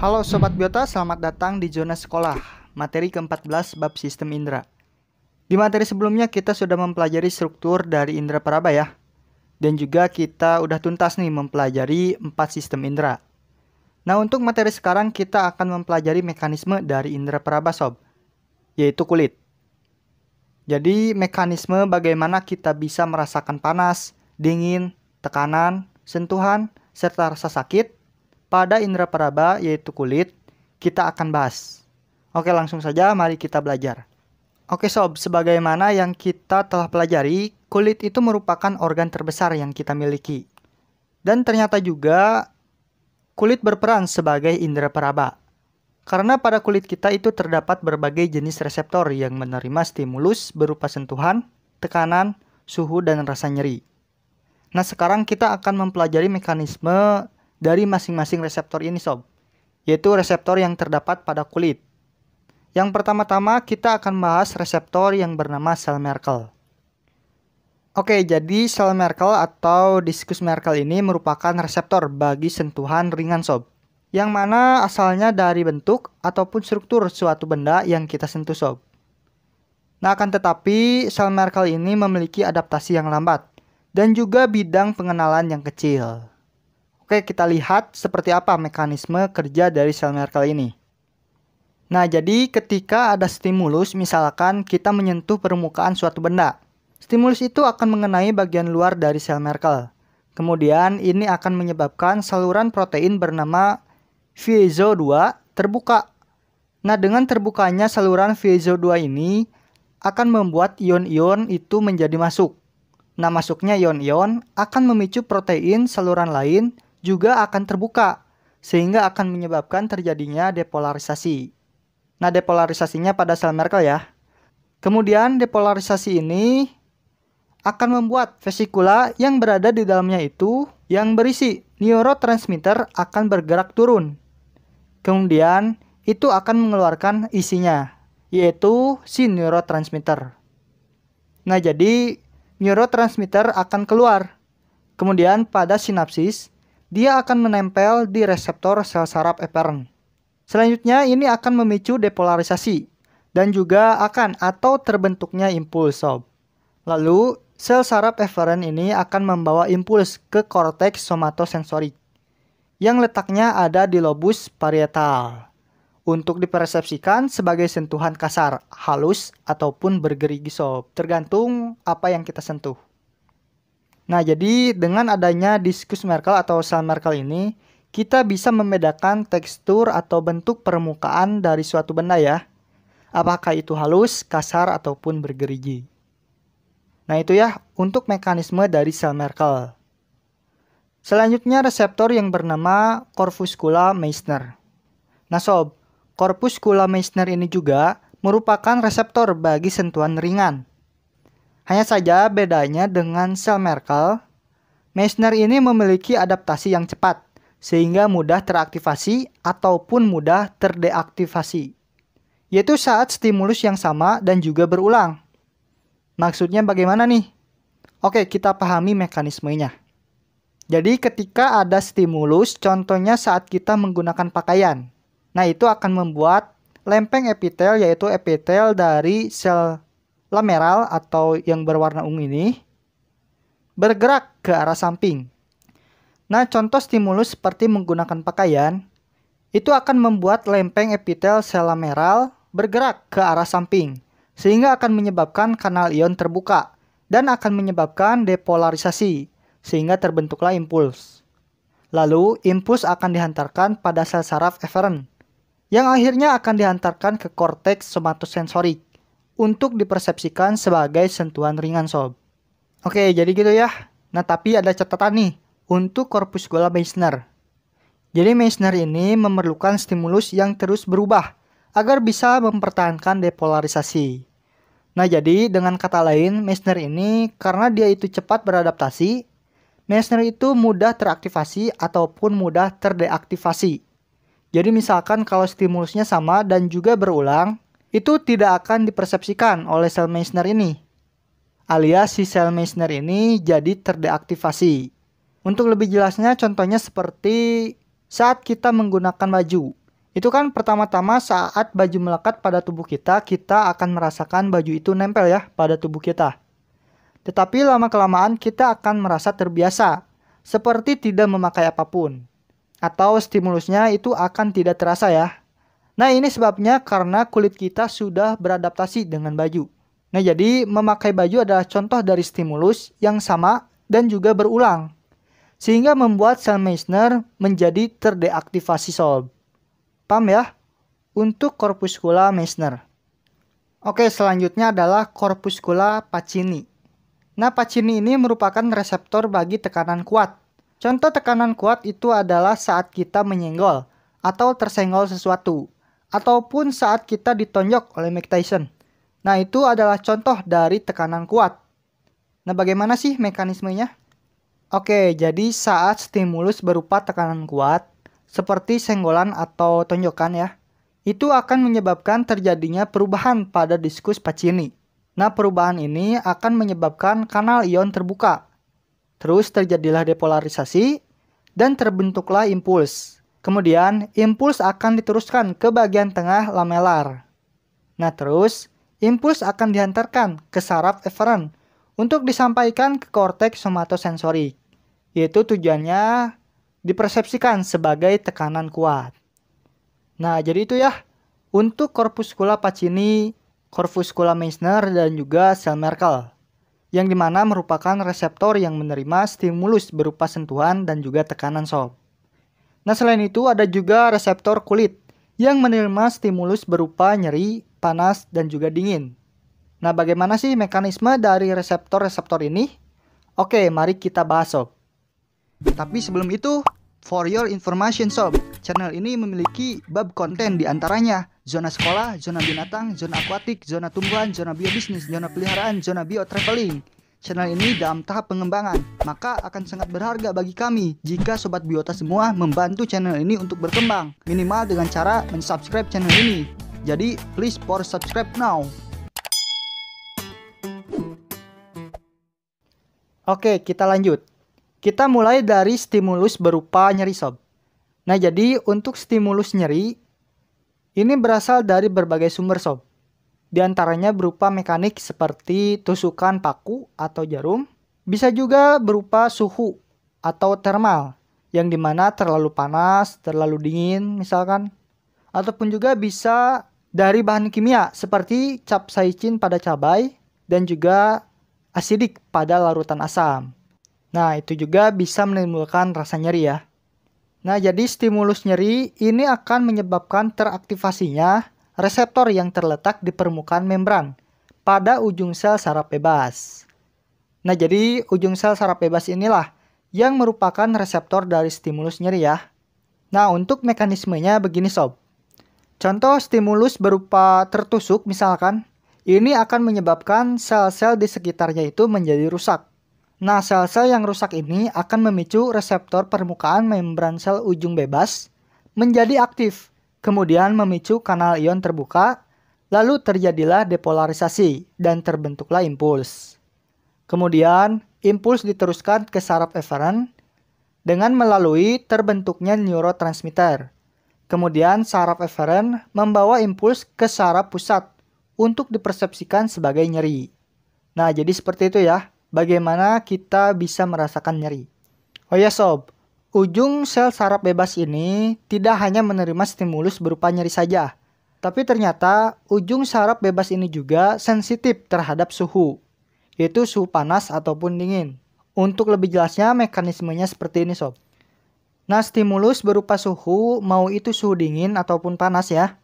Halo Sobat Biota, selamat datang di Zona Sekolah, materi ke-14 bab sistem indera. Di materi sebelumnya kita sudah mempelajari struktur dari indera peraba ya. Dan juga kita udah tuntas nih mempelajari 4 sistem indera. Nah untuk materi sekarang kita akan mempelajari mekanisme dari indera peraba sob, yaitu kulit. Jadi mekanisme bagaimana kita bisa merasakan panas, dingin, tekanan, sentuhan, serta rasa sakit pada indera peraba yaitu kulit kita akan bahas. Oke, langsung saja mari kita belajar. Oke sob, sebagaimana yang kita telah pelajari, kulit itu merupakan organ terbesar yang kita miliki. Dan ternyata juga kulit berperan sebagai indera peraba. Karena pada kulit kita itu terdapat berbagai jenis reseptor yang menerima stimulus berupa sentuhan, tekanan, suhu, dan rasa nyeri. Nah, sekarang kita akan mempelajari mekanisme dari masing-masing reseptor ini sob, yaitu reseptor yang terdapat pada kulit. Yang pertama-tama kita akan bahas reseptor yang bernama sel Merkel. Oke, jadi sel Merkel atau diskus Merkel ini merupakan reseptor bagi sentuhan ringan sob, yang mana asalnya dari bentuk ataupun struktur suatu benda yang kita sentuh sob. Nah, akan tetapi sel Merkel ini memiliki adaptasi yang lambat dan juga bidang pengenalan yang kecil. Oke, kita lihat seperti apa mekanisme kerja dari sel Merkel ini. Nah, jadi ketika ada stimulus, misalkan kita menyentuh permukaan suatu benda, stimulus itu akan mengenai bagian luar dari sel Merkel. Kemudian ini akan menyebabkan saluran protein bernama piezo 2 terbuka. Nah, dengan terbukanya saluran piezo 2 ini akan membuat ion-ion itu menjadi masuk. Nah, masuknya ion-ion akan memicu protein saluran lain juga akan terbuka, sehingga akan menyebabkan terjadinya depolarisasi. Nah, depolarisasinya pada sel Merkel ya. Kemudian depolarisasi ini akan membuat vesikula yang berada di dalamnya itu yang berisi neurotransmitter akan bergerak turun. Kemudian itu akan mengeluarkan isinya, yaitu si neurotransmitter. Nah, jadi neurotransmitter akan keluar. Kemudian pada sinapsis dia akan menempel di reseptor sel saraf eperen. Selanjutnya, ini akan memicu depolarisasi dan juga akan atau terbentuknya impuls sob. Lalu, sel saraf eferen ini akan membawa impuls ke korteks somatosensorik yang letaknya ada di lobus parietal untuk dipersepsikan sebagai sentuhan kasar, halus, ataupun bergerigi sob, tergantung apa yang kita sentuh. Nah, jadi dengan adanya diskus Merkel atau sel Merkel ini, kita bisa membedakan tekstur atau bentuk permukaan dari suatu benda ya. Apakah itu halus, kasar, ataupun bergerigi. Nah, itu ya untuk mekanisme dari sel Merkel. Selanjutnya reseptor yang bernama corpuscula Meissner. Nah sob, corpuscula Meissner ini juga merupakan reseptor bagi sentuhan ringan. Hanya saja bedanya dengan sel Merkel, Meissner ini memiliki adaptasi yang cepat, sehingga mudah teraktivasi ataupun mudah terdeaktivasi, yaitu saat stimulus yang sama dan juga berulang. Maksudnya bagaimana nih? Oke, kita pahami mekanismenya. Jadi ketika ada stimulus, contohnya saat kita menggunakan pakaian. Nah, itu akan membuat lempeng epitel yaitu epitel dari sel lameral atau yang berwarna ungu ini bergerak ke arah samping. Nah, contoh stimulus seperti menggunakan pakaian itu akan membuat lempeng epitel sel lameral bergerak ke arah samping, sehingga akan menyebabkan kanal ion terbuka dan akan menyebabkan depolarisasi, sehingga terbentuklah impuls. Lalu, impuls akan dihantarkan pada sel saraf eferen, yang akhirnya akan dihantarkan ke korteks somatosensorik untuk dipersepsikan sebagai sentuhan ringan sob. Oke, jadi gitu ya. Nah, tapi ada catatan nih untuk korpus gola Meissner. Jadi Meissner ini memerlukan stimulus yang terus berubah agar bisa mempertahankan depolarisasi. Nah, jadi dengan kata lain, Meissner ini karena dia itu cepat beradaptasi, Meissner itu mudah teraktivasi ataupun mudah terdeaktivasi. Jadi misalkan kalau stimulusnya sama dan juga berulang, itu tidak akan dipersepsikan oleh sel Meissner ini. Alias si sel Meissner ini jadi terdeaktivasi. Untuk lebih jelasnya contohnya seperti saat kita menggunakan baju. Itu kan pertama-tama saat baju melekat pada tubuh kita, kita akan merasakan baju itu nempel ya pada tubuh kita. Tetapi lama-kelamaan kita akan merasa terbiasa, seperti tidak memakai apapun. Atau stimulusnya itu akan tidak terasa ya, Nah, ini sebabnya karena kulit kita sudah beradaptasi dengan baju. Nah, jadi memakai baju adalah contoh dari stimulus yang sama dan juga berulang. Sehingga membuat sel Meissner menjadi terdeaktivasi sob. Paham ya? Untuk korpuskula Meissner. Oke, selanjutnya adalah korpuskula Pacini. Nah, Pacini ini merupakan reseptor bagi tekanan kuat. Contoh tekanan kuat itu adalah saat kita menyenggol atau tersenggol sesuatu ataupun saat kita ditonjok oleh Mike Tyson. Nah, itu adalah contoh dari tekanan kuat. Nah, bagaimana sih mekanismenya? Oke, jadi saat stimulus berupa tekanan kuat, seperti senggolan atau tonjokan ya, itu akan menyebabkan terjadinya perubahan pada diskus Pacini. Nah, perubahan ini akan menyebabkan kanal ion terbuka. Terus terjadilah depolarisasi dan terbentuklah impuls. Kemudian, impuls akan diteruskan ke bagian tengah lamelar. Nah, terus impuls akan dihantarkan ke saraf efferent untuk disampaikan ke korteks somatosensorik, yaitu tujuannya dipersepsikan sebagai tekanan kuat. Nah, jadi itu ya untuk korpuskula Pacini, korpuskula Meissner, dan juga sel Merkel, yang dimana merupakan reseptor yang menerima stimulus berupa sentuhan dan juga tekanan sob. Nah selain itu ada juga reseptor kulit yang menerima stimulus berupa nyeri, panas, dan juga dingin. Nah bagaimana sih mekanisme dari reseptor-reseptor ini? Oke mari kita bahas sob. Tapi sebelum itu, for your information sob, channel ini memiliki bab konten diantaranya zona sekolah, zona binatang, zona akuatik, zona tumbuhan, zona biobisnis, zona peliharaan, zona bio traveling. Channel ini dalam tahap pengembangan, maka akan sangat berharga bagi kami jika sobat biota semua membantu channel ini untuk berkembang, minimal dengan cara mensubscribe channel ini. Jadi, please for subscribe now. Oke, kita lanjut. Kita mulai dari stimulus berupa nyeri sob. Nah, jadi untuk stimulus nyeri ini berasal dari berbagai sumber sob diantaranya berupa mekanik seperti tusukan paku atau jarum, bisa juga berupa suhu atau thermal yang dimana terlalu panas, terlalu dingin misalkan. Ataupun juga bisa dari bahan kimia seperti capsaicin pada cabai dan juga asidik pada larutan asam. Nah, itu juga bisa menimbulkan rasa nyeri ya. Nah, jadi stimulus nyeri ini akan menyebabkan teraktivasinya reseptor yang terletak di permukaan membran pada ujung sel saraf bebas. Nah, jadi ujung sel saraf bebas inilah yang merupakan reseptor dari stimulus nyeri ya. Nah, untuk mekanismenya begini sob. Contoh stimulus berupa tertusuk misalkan, ini akan menyebabkan sel-sel di sekitarnya itu menjadi rusak. Nah, sel-sel yang rusak ini akan memicu reseptor permukaan membran sel ujung bebas menjadi aktif kemudian memicu kanal ion terbuka, lalu terjadilah depolarisasi dan terbentuklah impuls. Kemudian, impuls diteruskan ke saraf eferen dengan melalui terbentuknya neurotransmitter. Kemudian saraf eferen membawa impuls ke saraf pusat untuk dipersepsikan sebagai nyeri. Nah, jadi seperti itu ya. Bagaimana kita bisa merasakan nyeri? Oh ya sob, Ujung sel saraf bebas ini tidak hanya menerima stimulus berupa nyeri saja, tapi ternyata ujung saraf bebas ini juga sensitif terhadap suhu, yaitu suhu panas ataupun dingin. Untuk lebih jelasnya mekanismenya seperti ini sob. Nah stimulus berupa suhu, mau itu suhu dingin ataupun panas ya,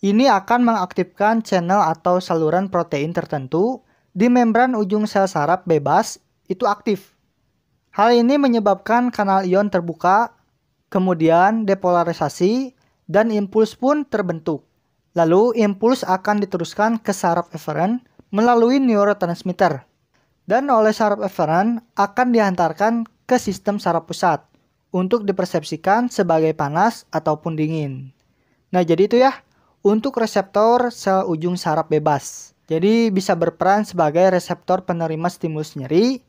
ini akan mengaktifkan channel atau saluran protein tertentu di membran ujung sel saraf bebas itu aktif Hal ini menyebabkan kanal ion terbuka, kemudian depolarisasi, dan impuls pun terbentuk. Lalu impuls akan diteruskan ke saraf eferen melalui neurotransmitter. Dan oleh saraf eferen akan dihantarkan ke sistem saraf pusat untuk dipersepsikan sebagai panas ataupun dingin. Nah, jadi itu ya untuk reseptor sel ujung saraf bebas. Jadi bisa berperan sebagai reseptor penerima stimulus nyeri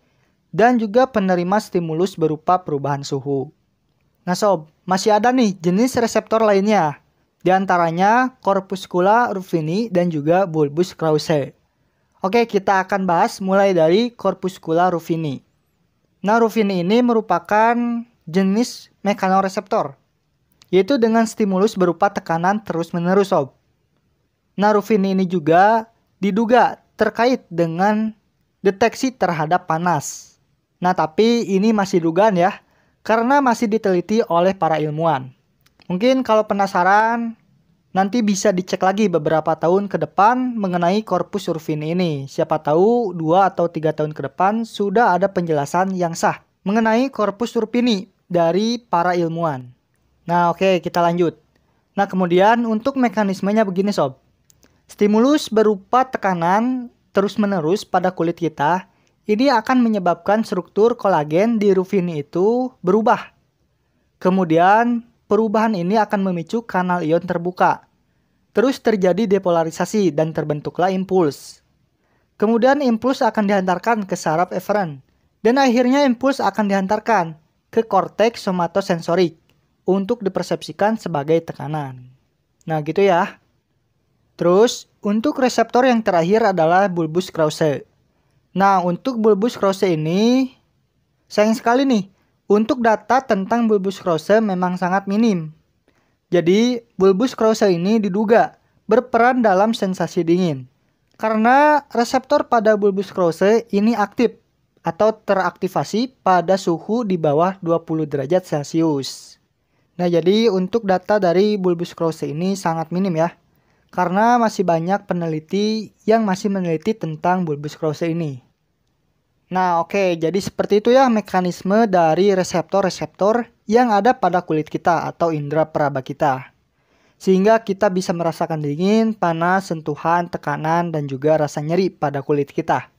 dan juga penerima stimulus berupa perubahan suhu. Nah sob, masih ada nih jenis reseptor lainnya, diantaranya antaranya corpuscula ruffini dan juga bulbus krause. Oke, kita akan bahas mulai dari corpuscula ruffini. Nah, ruffini ini merupakan jenis mekanoreseptor, yaitu dengan stimulus berupa tekanan terus-menerus, sob. Nah, ruffini ini juga diduga terkait dengan deteksi terhadap panas. Nah, tapi ini masih dugaan ya, karena masih diteliti oleh para ilmuwan. Mungkin kalau penasaran, nanti bisa dicek lagi beberapa tahun ke depan mengenai korpus surfin ini. Siapa tahu 2 atau 3 tahun ke depan sudah ada penjelasan yang sah mengenai korpus surfini dari para ilmuwan. Nah, oke, kita lanjut. Nah, kemudian untuk mekanismenya begini, sob. Stimulus berupa tekanan terus-menerus pada kulit kita ini akan menyebabkan struktur kolagen di Ruffini itu berubah. Kemudian, perubahan ini akan memicu kanal ion terbuka. Terus terjadi depolarisasi dan terbentuklah impuls. Kemudian impuls akan dihantarkan ke saraf efferen dan akhirnya impuls akan dihantarkan ke korteks somatosensorik untuk dipersepsikan sebagai tekanan. Nah, gitu ya. Terus, untuk reseptor yang terakhir adalah bulbus Krause. Nah, untuk bulbus rose ini sayang sekali nih, untuk data tentang bulbus rose memang sangat minim. Jadi, bulbus rose ini diduga berperan dalam sensasi dingin. Karena reseptor pada bulbus rose ini aktif atau teraktivasi pada suhu di bawah 20 derajat Celcius. Nah, jadi untuk data dari bulbus rose ini sangat minim ya karena masih banyak peneliti yang masih meneliti tentang bulbus krause ini. Nah, oke, okay, jadi seperti itu ya mekanisme dari reseptor-reseptor yang ada pada kulit kita atau indera peraba kita. Sehingga kita bisa merasakan dingin, panas, sentuhan, tekanan, dan juga rasa nyeri pada kulit kita.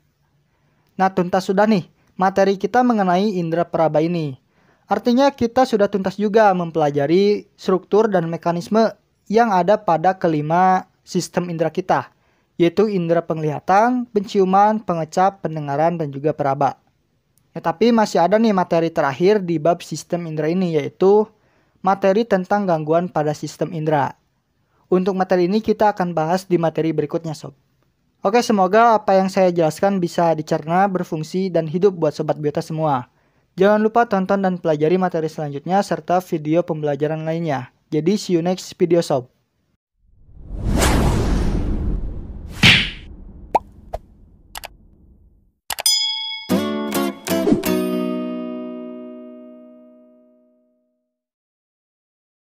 Nah, tuntas sudah nih materi kita mengenai indera peraba ini. Artinya kita sudah tuntas juga mempelajari struktur dan mekanisme yang ada pada kelima sistem indera kita, yaitu indera penglihatan, penciuman, pengecap, pendengaran, dan juga peraba. Ya, tapi masih ada nih materi terakhir di bab sistem indera ini, yaitu materi tentang gangguan pada sistem indera. Untuk materi ini kita akan bahas di materi berikutnya, Sob. Oke, semoga apa yang saya jelaskan bisa dicerna, berfungsi, dan hidup buat Sobat Biota semua. Jangan lupa tonton dan pelajari materi selanjutnya serta video pembelajaran lainnya. Jadi see you next video shop.